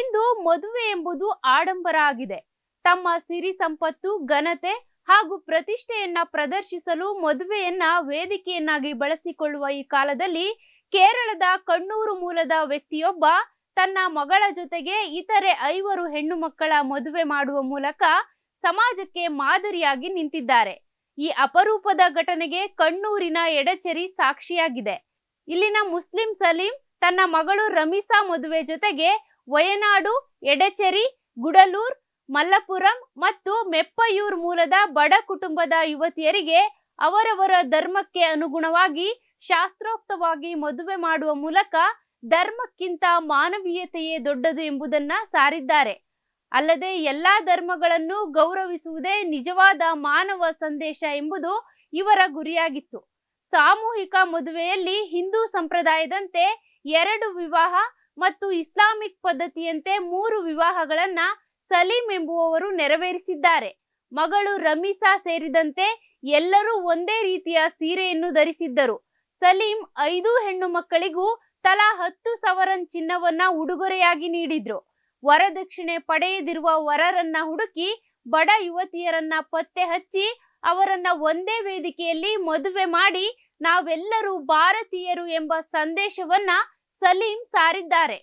ಇಂದು ಮದುವೆ ಎಂಬುದು ಆಡಂಬರ ಆಗಿದೆ ತಮ್ಮ ಸಿರಿ ಸಂಪತ್ತು ಘನತೆ ಹಾಗೂ ಪ್ರತಿಷ್ಠೆಯನ್ನ ಪ್ರದರ್ಶಿಸಲು ಮದುವೆಯನ್ನ ವೇದಿಕೆಯನ್ನಾಗಿ ಬಳಸಿಕೊಳ್ಳುವ ಈ ಕಾಲದಲ್ಲಿ ಕೇರಳದ ಕಣ್ಣೂರು ಮೂಲದ ವ್ಯಕ್ತಿಯೊಬ್ಬ ತನ್ನ ಮಗಳ ಜೊತೆಗೆ ಇತರೆ ಐವರು ಹೆಣ್ಣು ಮಕ್ಕಳ ಮದುವೆ ಮಾಡುವ ಮೂಲಕ ಸಮಾಜಕ್ಕೆ ಮಾದರಿಯಾಗಿ ನಿಂತಿದ್ದಾರೆ ಈ ಅಪರೂಪದ ಘಟನೆಗೆ ಕಣ್ಣೂರಿನ ಎಡಚೆರಿ ಸಾಕ್ಷಿಯಾಗಿದೆ ಇಲ್ಲಿನ ಮುಸ್ಲಿಂ ಸಲೀಂ ತನ್ನ ಮಗಳು ರಮೀಸಾ ಮದುವೆ ಜೊತೆಗೆ ವಯನಾಡು ಎಡಚೆರಿ ಗುಡಲೂರ್ ಮಲ್ಲಪುರಂ ಮತ್ತು ಮೆಪ್ಪಯೂರ್ ಮೂಲದ ಬಡ ಕುಟುಂಬದ ಯುವತಿಯರಿಗೆ ಅವರವರ ಧರ್ಮಕ್ಕೆ ಅನುಗುಣವಾಗಿ ಶಾಸ್ತ್ರೋಕ್ತವಾಗಿ ಮದುವೆ ಮಾಡುವ ಮೂಲಕ ಧರ್ಮಕ್ಕಿಂತ ಮಾನವೀಯತೆಯೇ ದೊಡ್ಡದು ಎಂಬುದನ್ನ ಸಾರಿದ್ದಾರೆ ಅಲ್ಲದೆ ಎಲ್ಲಾ ಧರ್ಮಗಳನ್ನು ಗೌರವಿಸುವುದೇ ನಿಜವಾದ ಮಾನವ ಸಂದೇಶ ಎಂಬುದು ಇವರ ಗುರಿಯಾಗಿತ್ತು ಸಾಮೂಹಿಕ ಮದುವೆಯಲ್ಲಿ ಹಿಂದೂ ಸಂಪ್ರದಾಯದಂತೆ ಎರಡು ವಿವಾಹ ಮತ್ತು ಇಸ್ಲಾಮಿಕ್ ಪದ್ಧತಿಯಂತೆ ಮೂರು ವಿವಾಹಗಳನ್ನ ಸಲೀಂ ಎಂಬುವವರು ನೆರವೇರಿಸಿದ್ದಾರೆ ಮಗಳು ರಮೀಸಾ ಸೇರಿದಂತೆ ಎಲ್ಲರೂ ಒಂದೇ ರೀತಿಯ ಸೀರೆಯನ್ನು ಧರಿಸಿದ್ದರು ಸಲೀಂ ಐದು ಹೆಣ್ಣು ಮಕ್ಕಳಿಗೂ ತಲಾ ಹತ್ತು ಸವರನ್ ಚಿನ್ನವನ್ನ ಉಡುಗೊರೆಯಾಗಿ ನೀಡಿದ್ರು ವರದಕ್ಷಿಣೆ ಪಡೆಯದಿರುವ ವರರನ್ನ ಹುಡುಕಿ ಬಡ ಯುವತಿಯರನ್ನ ಪತ್ತೆ ಹಚ್ಚಿ ಅವರನ್ನ ಒಂದೇ ವೇದಿಕೆಯಲ್ಲಿ ಮದುವೆ ಮಾಡಿ ನಾವೆಲ್ಲರೂ ಭಾರತೀಯರು ಎಂಬ ಸಂದೇಶವನ್ನ ಸಲೀಂ ಸಾರಿದ್ದಾರೆ